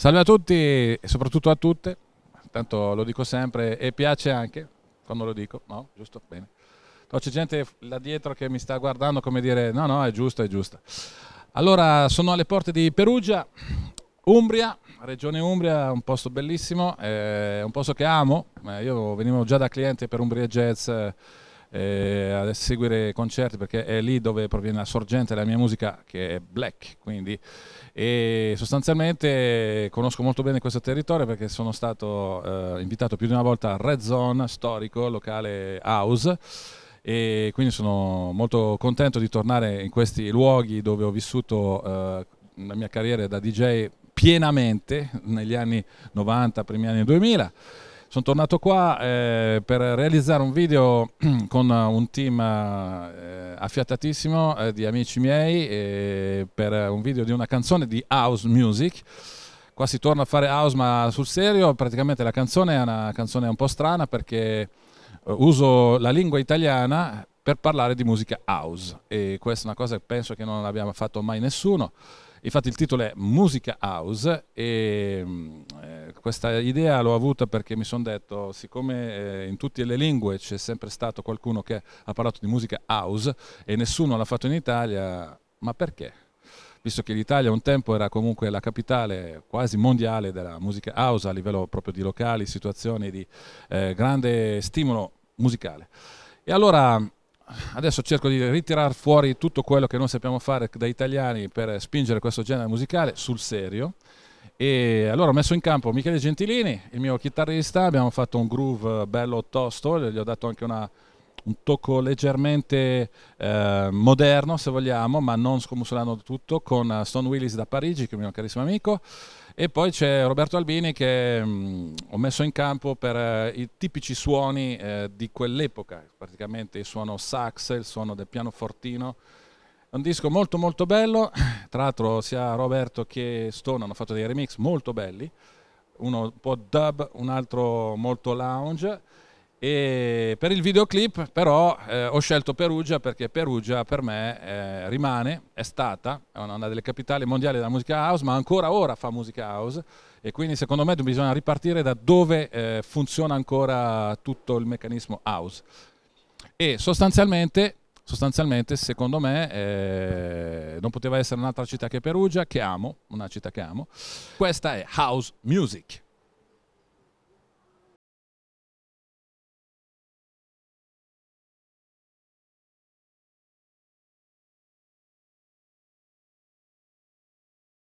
Salve a tutti e soprattutto a tutte, tanto lo dico sempre e piace anche quando lo dico, no? Giusto? Bene. No, c'è gente là dietro che mi sta guardando come dire no, no, è giusto, è giusto. Allora, sono alle porte di Perugia, Umbria, Regione Umbria, un posto bellissimo, è eh, un posto che amo, io venivo già da cliente per Umbria Jazz eh, eh, ad seguire concerti perché è lì dove proviene la sorgente della mia musica che è black, quindi e sostanzialmente conosco molto bene questo territorio perché sono stato eh, invitato più di una volta a Red Zone, storico, locale house e quindi sono molto contento di tornare in questi luoghi dove ho vissuto eh, la mia carriera da DJ pienamente negli anni 90, primi anni 2000 sono tornato qua eh, per realizzare un video con un team eh, affiatatissimo eh, di amici miei per un video di una canzone di house music. Qua si torna a fare house ma sul serio, praticamente la canzone è una canzone un po' strana perché eh, uso la lingua italiana per parlare di musica house e questa è una cosa che penso che non abbiamo fatto mai nessuno. Infatti il titolo è Musica House e mm, eh, questa idea l'ho avuta perché mi sono detto, siccome eh, in tutte le lingue c'è sempre stato qualcuno che ha parlato di musica house e nessuno l'ha fatto in Italia, ma perché? Visto che l'Italia un tempo era comunque la capitale quasi mondiale della musica house a livello proprio di locali, situazioni di eh, grande stimolo musicale. E allora adesso cerco di ritirare fuori tutto quello che non sappiamo fare da italiani per spingere questo genere musicale sul serio. E allora ho messo in campo Michele Gentilini, il mio chitarrista, abbiamo fatto un groove bello tosto, gli ho dato anche una un tocco leggermente eh, moderno se vogliamo, ma non scomusolando tutto, con eh, Stone Willis da Parigi, che è un mio carissimo amico, e poi c'è Roberto Albini che mh, mm, ho messo in campo per eh, i tipici suoni eh, di quell'epoca, praticamente il suono sax, il suono del pianofortino, è un disco molto molto bello, tra l'altro sia Roberto che Stone hanno fatto dei remix molto belli, uno un po' dub, un altro molto lounge, e per il videoclip però eh, ho scelto Perugia perché Perugia per me eh, rimane, è stata, è una delle capitali mondiali della musica house, ma ancora ora fa musica house e quindi secondo me bisogna ripartire da dove eh, funziona ancora tutto il meccanismo house. E sostanzialmente, sostanzialmente secondo me, eh, non poteva essere un'altra città che Perugia, che amo, una città che amo. Questa è House Music.